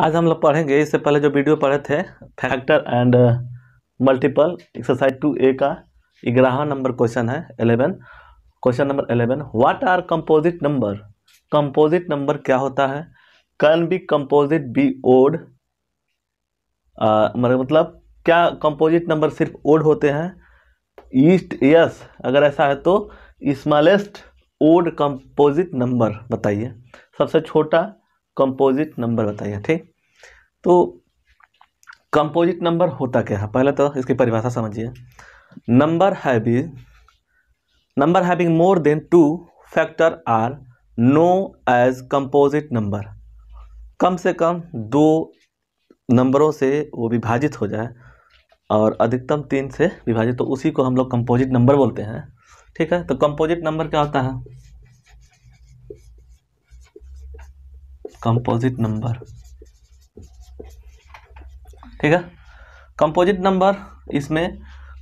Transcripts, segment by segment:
आज हम लोग पढ़ेंगे इससे पहले जो वीडियो पढ़े थे factor and multiple exercise two A का ग्यारहवा नंबर क्वेश्चन है eleven question number eleven what are composite number composite number क्या होता है can be composite be odd मतलब क्या कंपोजिट नंबर सिर्फ ओड होते हैं ईस्ट यस अगर ऐसा है तो स्मॉलेस्ट ओड कंपोजिट नंबर बताइए सबसे छोटा कंपोजिट नंबर बताइए ठीक तो कंपोजिट नंबर होता क्या है पहले तो इसकी परिभाषा समझिए नंबर हैविज number having more than two factor are known as composite number कम से कम दो नंबरों से वो विभाजित हो जाए और अधिकतम तीन से विभाजित तो उसी को हम लोग कंपोजिट नंबर बोलते हैं ठीक है तो कंपोजिट नंबर क्या होता है कंपोजिट नंबर ठीक है कंपोजिट नंबर इसमें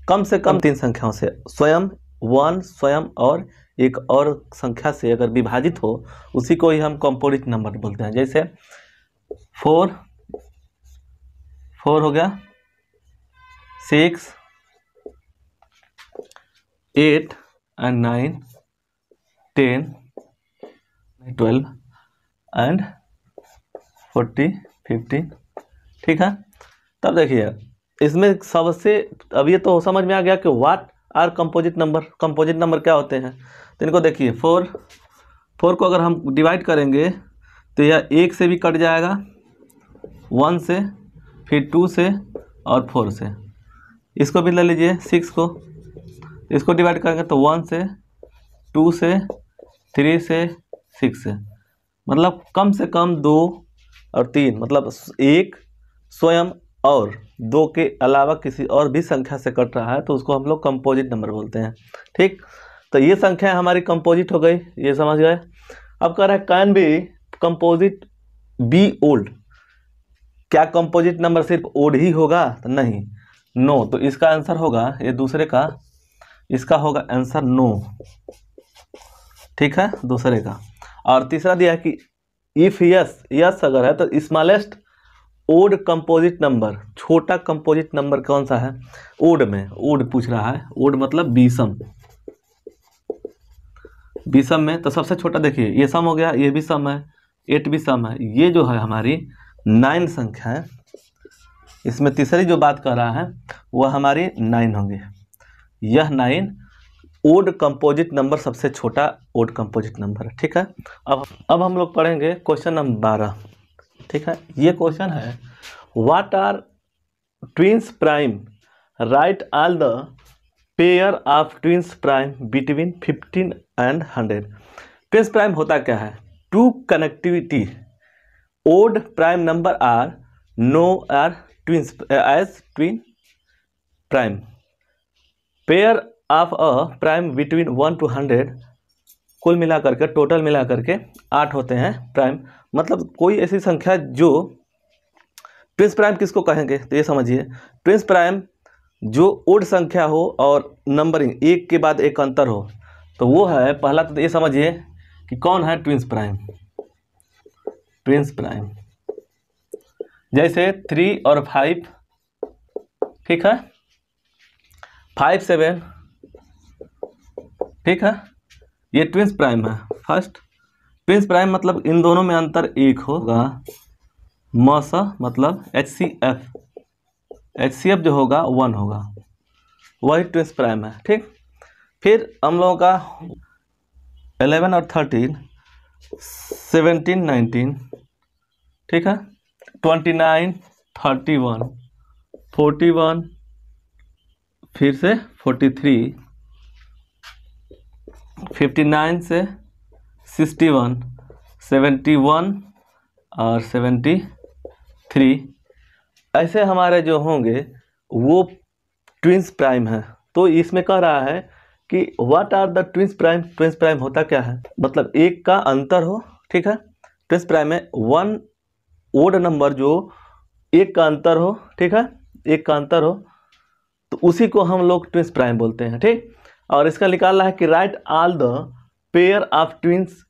कम से कम तीन संख्याओं से स्वयं वन स्वयं और एक और संख्या से अगर विभाजित हो उसी को ही हम कंपोजिट नंबर बोलते हैं जैसे फोर फोर हो गया six eight and nine ten twelve and forty fifty ठीक है तब देखिए इसमें सबसे अब ये तो समझ में आ गया कि what are composite number composite number क्या होते हैं तो इनको देखिए फोर फोर को अगर हम डिवाइड करेंगे तो यह एक से भी कट जाएगा वन से फिर टू से और फोर से इसको भी ले लीजिए सिक्स को इसको डिवाइड करेंगे तो वन से टू से थ्री से सिक्स से मतलब कम से कम दो और तीन मतलब एक स्वयं और दो के अलावा किसी और भी संख्या से कट रहा है तो उसको हम लोग कंपोजिट नंबर बोलते हैं ठीक तो ये संख्या हमारी कंपोजिट हो गई ये समझ गए अब कह रहा है can be composite be odd क्या कंपोजिट नंबर सिर्फ ओल्ड ही होगा तो नहीं नो तो इसका आंसर होगा ये दूसरे का इसका होगा आंसर नो ठीक है दूसरे का और तीसरा दिया कि इफ यस यस अगर है तो स्मॉलेस्ट ओड कंपोजिट नंबर छोटा कंपोजिट नंबर कौन सा है ओड में ओड पूछ रहा है ओड मतलब बीसम बीसम में तो सबसे छोटा देखिए ये सम हो गया ये भी सम है एट भी सम है ये जो है हमारी नाइन संख्या है इसमें तीसरी जो बात कर रहा है वह हमारी नाइन होगी यह नाइन ओड कंपोजिट नंबर सबसे छोटा ओड कंपोजिट नंबर ठीक है अब अब हम लोग पढ़ेंगे क्वेश्चन नंबर बारह ठीक है ये क्वेश्चन है what are twins prime right all the pair of twins prime between fifteen and hundred twins prime होता क्या है two consecutive odd prime number are known are twins as twin prime pair of a prime between one to hundred कुल मिला करके total मिला करके आठ होते हैं प्राइम मतलब कोई ऐसी संख्या जो ट्विंस प्राइम किसको कहेंगे तो ये समझिए ट्विंस प्राइम जो ओड संख्या हो और नंबरिंग एक के बाद एक अंतर हो तो वो है पहला तो ये समझिए कि कौन है ट्विंस प्राइम ट्विंस प्राइम जैसे थ्री और फाइव ठीक है फाइव सेवन ठीक है ये ट्विंस प्राइम है फर्स्ट ट्विंस प्राइम मतलब इन दोनों में अंतर एक होगा मस मतलब H C F H C F जो होगा वन होगा वही ट्विंस प्राइम है ठीक फिर हम लोगों का एलेवन और थर्टीन सेवेंटीन नाइनटीन ठीक है twenty nine thirty one forty one फिर से फोर्टी थ्री फिफ्टी नाइन से सिक्सटी वन सेवेंटी वन और सेवेंटी थ्री ऐसे हमारे जो होंगे वो ट्विंस प्राइम है तो इसमें कह रहा है कि what are the twins prime twins prime होता क्या है मतलब एक का अंतर हो ठीक है ट्विंस प्राइम में वन ओड नंबर जो एक का अंतर हो ठीक है एक का अंतर हो तो उसी को हम लोग ट्विंस प्राइम बोलते हैं ठीक और इसका निकालना है कि right all the pair of twins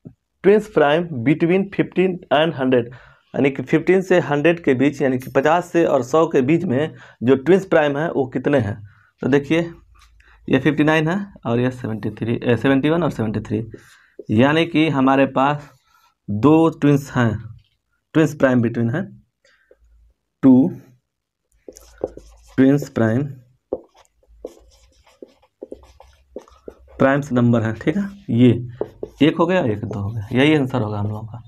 twins prime between fifteen and hundred यानी कि फिफ्टीन से हंड्रेड के बीच यानी कि पचास से और सौ के बीच में जो ट्विंस प्राइम है वो कितने हैं तो देखिए ये फिफ्टी नाइन है और ये सेवेंटी थ्री सेवेंटी वन और सेवेंटी थ्री यानी कि हमारे पास दो ट्विंस हैं ट्विंस प्राइम बिटवीन है two twins prime primes number है ठीक है ये एक हो गया एक दो हो गया यही आंसर होगा हम लोगों का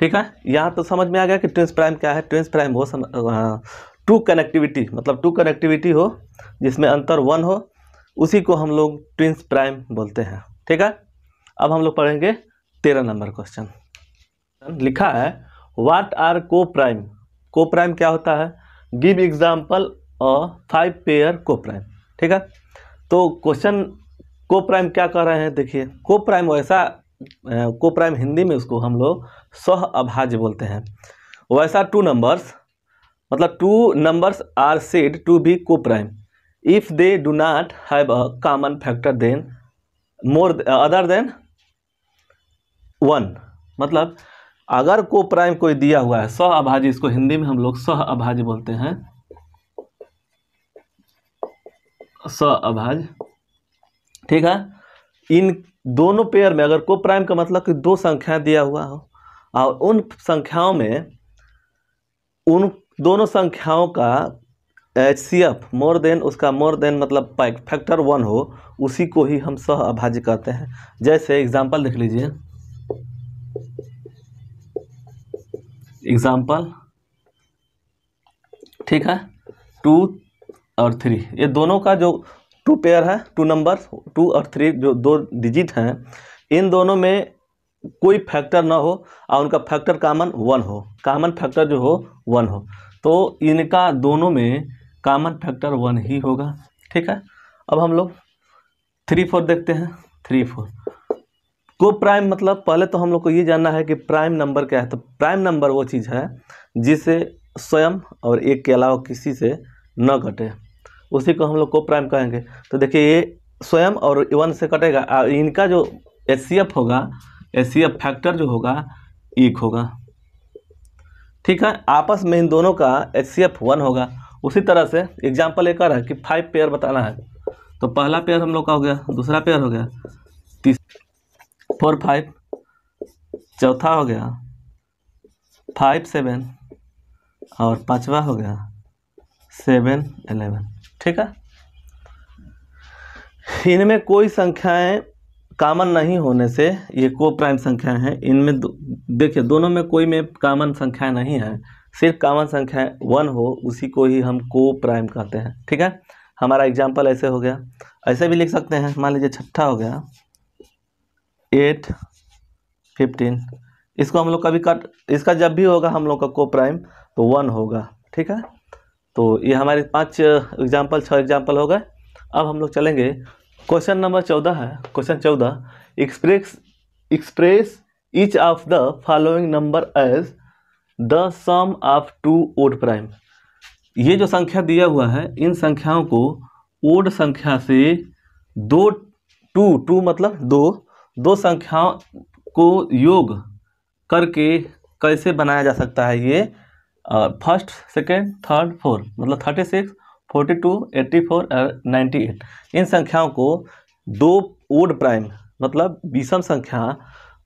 ठीक है यहाँ तो समझ में आ गया कि ट्विंस प्राइम क्या है ट्विंस प्राइम वो सम टू कनेक्टिविटी मतलब टू कनेक्टिविटी हो जिसमें अंतर वन हो उसी को हम लोग ट्विंस प्राइम बोलते हैं ठीक है अब हम लोग पढ़ेंगे तेरह नंबर क्वेश्चन लिखा है what are coprime coprime क्या होता है give example five pair coprime ठीक है तो क्वेश्चन को प्राइम क्या कह रहे हैं देखिए को प्राइम वैसा को प्राइम हिंदी में उसको हम लोग सह अभाज्य बोलते हैं वैसा टू नंबर्स मतलब two numbers are said to be coprime if they do not have a common factor then more other than one मतलब अगर को प्राइम कोई दिया हुआ है सह अभाज्य इसको हिंदी में हम लोग सह अभाज्य बोलते हैं सह अभाज्य ठीक है इन दोनों पेयर में अगर को प्राइम का मतलब कि दो संख्या दिया हुआ हो और उन संख्याओं में उन दोनों संख्याओं का H C F more than उसका मोर देन मतलब पैक फैक्टर वन हो उसी को ही हम सह अभाज्य कहते हैं जैसे एग्जाम्पल देख लीजिए एग्जाम्पल ठीक है टू और थ्री ये दोनों का जो टू पेयर है टू नंबर टू और थ्री जो दो डिजिट हैं इन दोनों में कोई फैक्टर ना हो और उनका फैक्टर कामन वन हो कामन फैक्टर जो हो वन हो तो इनका दोनों में कामन फैक्टर वन ही होगा ठीक है अब हम लोग थ्री फोर देखते हैं थ्री फोर को प्राइम मतलब पहले तो हम लोग को ये जानना है कि प्राइम नंबर क्या है तो प्राइम नंबर वो चीज़ है जिसे स्वयं और एक के अलावा किसी से न कटे उसी को हम लोग को प्राइम कहेंगे तो देखिए ये स्वयं और वन से कटेगा और इनका जो एच होगा एच फैक्टर जो होगा एक होगा ठीक है आपस में इन दोनों का एच सी एफ वन होगा उसी तरह से एग्जाम्पल एक है कि फाइव पेयर बताना है तो पहला पेयर हम लोग का हो गया दूसरा पेयर हो गया तीस फोर फाइव चौथा हो गया फाइव सेवन और पांचवा हो गया सेवन एलेवन ठीक है इनमें कोई संख्याएं कामन नहीं होने से ये को प्राइम संख्याएं हैं इनमें दो, देखिए दोनों में कोई में कामन संख्या नहीं है सिर्फ कामन संख्या वन हो उसी को ही हम को प्राइम कहते हैं ठीक है हमारा एग्जाम्पल ऐसे हो गया ऐसे भी लिख सकते हैं मान लीजिए छठा हो गया एट फिफ्टीन इसको हम लोग कभी कट इसका जब भी होगा हम लोग का को प्राइम तो वन होगा ठीक है तो ये हमारे पाँच एग्जाम्पल छः एग्जाम्पल हो गए अब हम लोग चलेंगे क्वेश्चन नंबर चौदह है क्वेश्चन चौदह express express each of the following number as the sum of two odd prime ये जो संख्या दिया हुआ है इन संख्याओं को ओड संख्या से दो टू टू मतलब दो दो संख्याओं को योग करके कैसे बनाया जा सकता है ये फर्स्ट सेकेंड थर्ड फोर्थ मतलब thirty six forty two eighty four ninety eight इन संख्याओं को दो ओड प्राइम मतलब विषम संख्या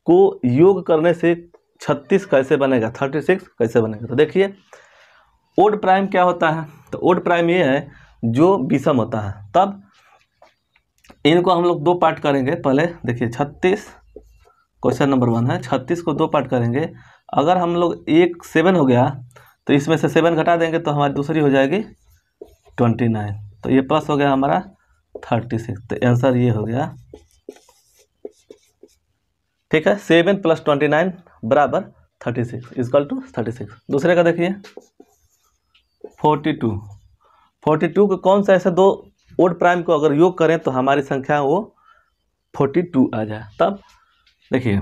को योग करने से छत्तीस कैसे बनेगा थर्टी सिक्स कैसे बनेगा तो देखिए ओड प्राइम क्या होता है तो ओड प्राइम ये है जो विषम होता है तब इनको हम लोग दो पार्ट करेंगे पहले देखिए छत्तीस क्वेश्चन नंबर वन है छत्तीस को दो पार्ट करेंगे अगर हम लोग एक सेवन हो गया तो इसमें से सेवन घटा देंगे तो हमारी दूसरी हो जाएगी ट्वेंटी नाइन तो ये प्लस हो गया हमारा थर्टी सिक्स तो आंसर ये हो गया ठीक है सेवन प्लस ट्वेंटी नाइन बराबर thirty six equal to thirty six दूसरे का देखिए फोर्टी टू फोर्टी टू को कौन सा ऐसे दो ओड प्राइम को अगर योग करें तो हमारी संख्या वो फोर्टी टू आ जाए तब देखिए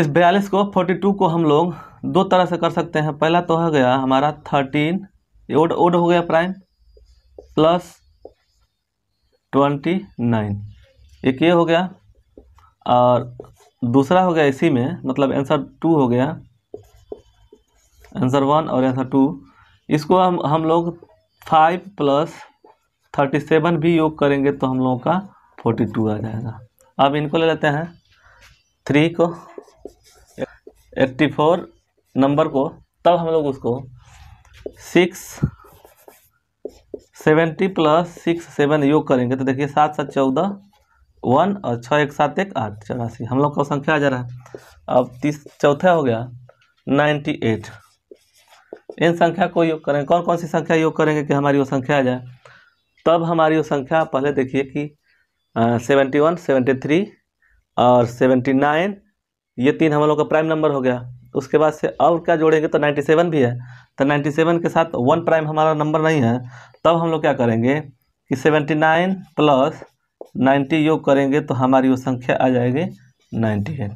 इस बयालीस को फोर्टी टू को हम लोग दो तरह से कर सकते हैं पहला तो हो गया हमारा थर्टीन ओड ओड हो गया प्राइम प्लस ट्वेंटी नाइन एक ये हो गया और दूसरा हो गया इसी में मतलब आंसर टू हो गया आंसर वन और आंसर टू इसको हम हम लोग फाइव प्लस थर्टी सेवन भी योग करेंगे तो हम लोगों का फोर्टी टू आ जाएगा अब इनको ले लेते हैं थ्री को एट्टी फोर नंबर को तब हम लोग उसको six seventy plus six seven योग करेंगे तो देखिए सात सात चौदह वन और छः एक सात एक आठ चौरासी हम लोग का संख्या आ जा रहा है अब तीस चौथा हो गया नाइन्टी एट इन संख्या को योग करेंगे कौन कौन सी संख्या योग करेंगे कि हमारी वो संख्या आ जाए तब हमारी वो संख्या पहले देखिए कि सेवेंटी वन सेवेंटी थ्री और सेवेंटी नाइन ये तीन हम लोग का प्राइम नंबर हो गया तो उसके बाद से और क्या जोड़ेंगे तो 97 भी है तो 97 के साथ वन प्राइम हमारा नंबर नहीं है तब हम लोग क्या करेंगे कि 79 प्लस 90 योग करेंगे तो हमारी वो संख्या आ जाएगी 98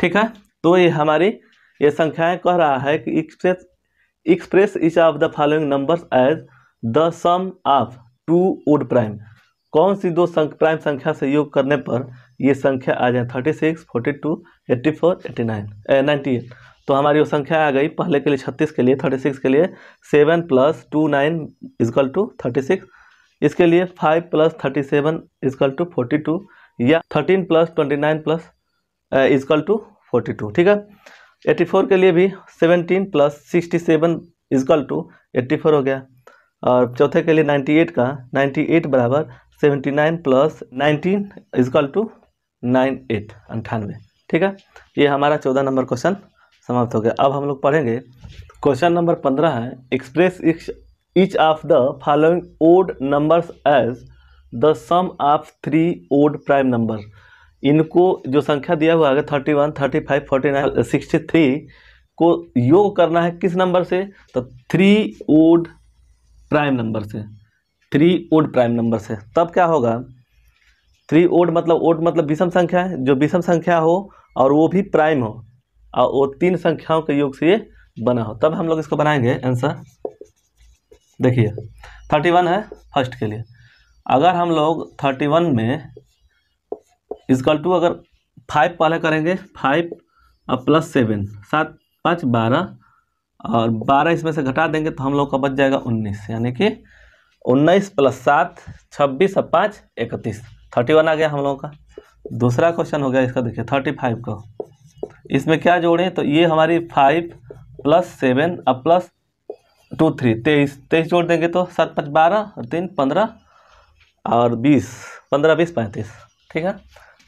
ठीक है तो ये हमारी ये संख्याएं कह रहा है कि express express each of the following numbers as the sum of two odd prime कौन सी दो संख्या प्राइम संख्या से योग करने पर ये संख्या आ जाए thirty six forty two eighty four eighty nine ninety eight तो हमारी वो संख्या आ गई पहले के लिए छत्तीस के लिए थर्टी सिक्स के लिए seven plus two nine equal to thirty six इसके लिए five plus thirty seven equal to forty two या thirteen plus twenty nine plus equal to forty two ठीक है एट्टी फोर के लिए भी seventeen plus sixty seven equal to eighty four हो गया और चौथे के लिए नाइन्टी एट का नाइन्टी एट बराबर seventy nine plus nineteen equal to nine eight अंठानवे ठीक है ये हमारा चौदह नंबर क्वेश्चन समाप्त हो गया अब हम लोग पढ़ेंगे क्वेश्चन नंबर पंद्रह है express each of the following odd numbers as the sum of three odd prime number इनको जो संख्या दिया हुआ है thirty one thirty five forty nine sixty three को योग करना है किस नंबर से तो थ्री ओड प्राइम नंबर से थ्री ओड प्राइम नंबर से तब क्या होगा थ्री ओड मतलब ओड मतलब विषम संख्या है जो विषम संख्या हो और वो भी प्राइम हो और वो तीन संख्याओं के योग से ये बना हो तब हम लोग इसको बनाएंगे आंसर देखिए थर्टी वन है फर्स्ट के लिए अगर हम लोग थर्टी वन में इजकल टू अगर फाइव पहले करेंगे फाइव और प्लस सेवन सात पाँच बारह और बारह इसमें से घटा देंगे तो हम लोग का बच जाएगा उन्नीस यानी कि उन्नीस प्लस सात छब्बीस और पाँच इकतीस थर्टी वन आ गया हम लोगों का दूसरा क्वेश्चन हो गया इसका देखिए थर्टी फाइव का इसमें क्या जोड़ें तो ये हमारी फाइव प्लस सेवन और प्लस टू थ्री तेईस तेईस जोड़ देंगे तो सात पाँच बारह और तीन पंद्रह और बीस पंद्रह बीस पैंतीस ठीक है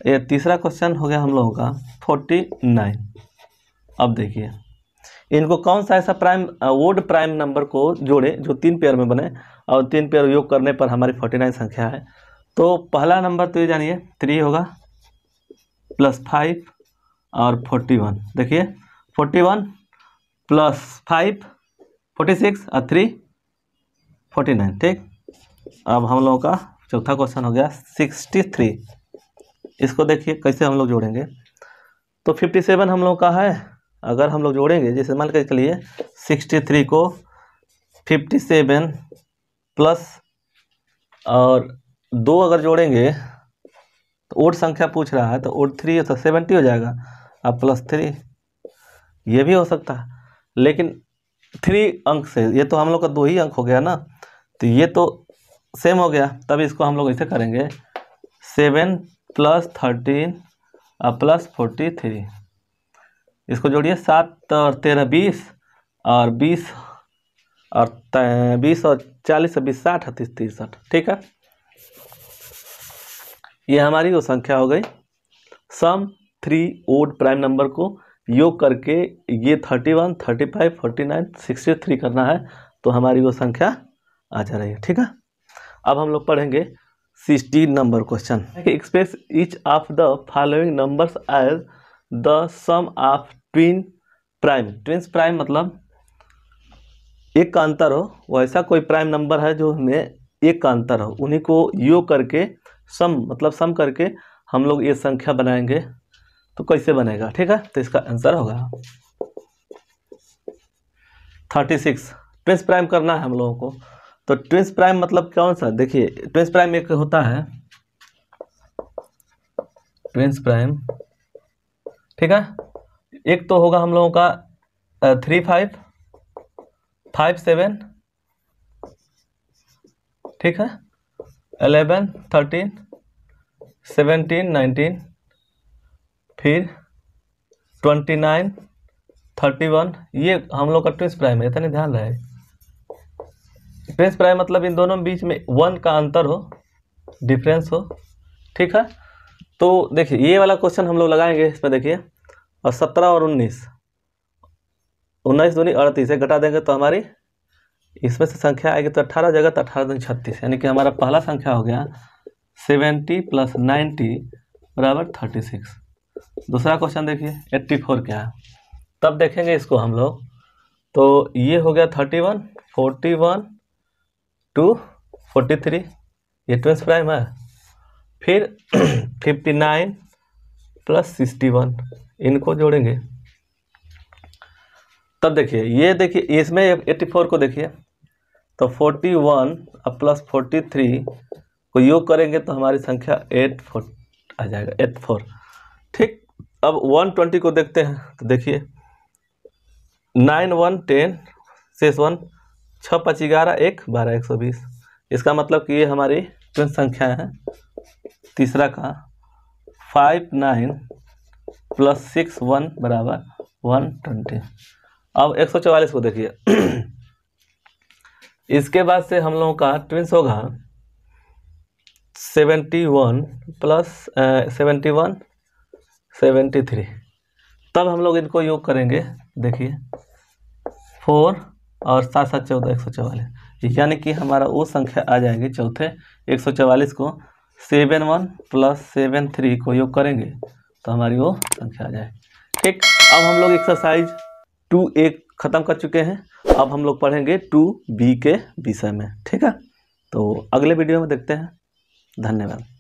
ये तीसरा क्वेश्चन हो गया हम लोगों का फोर्टी नाइन अब देखिए इनको कौन सा ऐसा प्राइम वोड प्राइम नंबर को जोड़े जो तीन पेयर में बने और तीन पेयर योग करने पर हमारी फोर्टी नाइन संख्या है तो पहला नंबर तो ये जानिए थ्री होगा प्लस फाइव और फोर्टी वन देखिए forty one plus five forty six और थ्री फोर्टी नाइन ठीक अब हम लोगों का चौथा क्वेश्चन हो गया सिक्सटी थ्री इसको देखिए कैसे हम लोग जोड़ेंगे तो फिफ्टी सेवन हम लोग का है अगर हम लोग जोड़ेंगे जैसे मान के चलिए सिक्सटी थ्री को फिफ्टी सेवन प्लस और दो अगर जोड़ेंगे तो ओड संख्या पूछ रहा है तो ओड थ्री तो सेवेंटी हो जाएगा अब प्लस थ्री ये भी हो सकता है लेकिन थ्री अंक से ये तो हम लोग का दो ही अंक हो गया ना तो ये तो सेम हो गया तब इसको हम लोग ऐसे करेंगे seven plus thirteen plus forty three इसको जोड़िए सात और तेरह बीस और बीस और बीस और चालीस और बीस साठ अतीस तीस तिरसठ ठीक है ये हमारी वो संख्या हो गई sum three odd prime number को योग करके ये thirty one thirty five forty nine sixty three करना है तो हमारी वो संख्या आ जा रही है ठीक है अब हम लोग पढ़ेंगे sixteen number question express each of the following numbers as the sum of twin prime twins prime मतलब एक का अंतर हो वैसा कोई प्राइम नंबर है जो हमें एक का अंतर हो उन्हीं को योग करके सम मतलब सम करके हम लोग ये संख्या बनाएंगे तो कैसे बनेगा ठीक है तो इसका आंसर होगा थर्टी सिक्स ट्विंस प्राइम करना है हम लोगों को तो ट्विंस प्राइम मतलब कौन सा देखिए ट्विंस प्राइम एक होता है ट्विंस प्राइम ठीक है एक तो होगा हम लोगों का थ्री फाइव फाइव सेवन ठीक है एलेवन थर्टीन सेवेंटीन नाइनटीन फिर ट्वेंटी नाइन थर्टी वन ये हम लोग का ट्विंस प्राइम है इतना ध्यान रहे ट्विंस प्राइम मतलब इन दोनों बीच में वन का अंतर हो डिफरेंस हो ठीक है तो देखिए ये वाला क्वेश्चन हम लोग लगाएंगे इसमें देखिए और सत्रह और उन्नीस उन्नीस दूनी अड़तीस है घटा देंगे तो हमारी इसमें से संख्या आएगी तो अट्ठारह जगह तो अट्ठारह दूनी छत्तीस यानी कि हमारा पहला संख्या हो गया सेवेंटी प्लस नाइन्टी बराबर थर्टी सिक्स दूसरा क्वेश्चन देखिए एट्टी फोर क्या है तब देखेंगे इसको हम लोग तो ये हो गया thirty one forty one two forty three ये ट्वेंस प्राइम है फिर fifty nine plus sixty one इनको जोड़ेंगे तब देखिए ये देखिए इसमें एट्टी फोर को देखिए तो फोर्टी वन और प्लस फोर्टी थ्री को योग करेंगे तो हमारी संख्या एट फोर आ जाएगा एट फोर ठीक अब वन ट्वेंटी को देखते हैं तो देखिए nine one ten six one छः पच ग्यारह एक बारह एक सौ बीस इसका मतलब कि ये हमारी संख्या है तीसरा का five nine plus six one बराबर वन ट्वेंटी अब एक सौ चवालीस को देखिए इसके बाद से हम लोगों का ट्विंस होगा seventy one plus seventy one seventy three तब हम लोग इनको योग करेंगे देखिए फोर और सात सात चौदह एक सौ चवालीस यानी कि हमारा वो संख्या आ जाएगी चौथे एक सौ चवालीस को seven one plus seven three को योग करेंगे तो हमारी वो संख्या आ जाए ठीक अब हम लोग एक्सरसाइज टू ए ख़त्म कर चुके हैं अब हम लोग पढ़ेंगे टू बी के विषय में ठीक है तो अगले वीडियो में देखते हैं धन्यवाद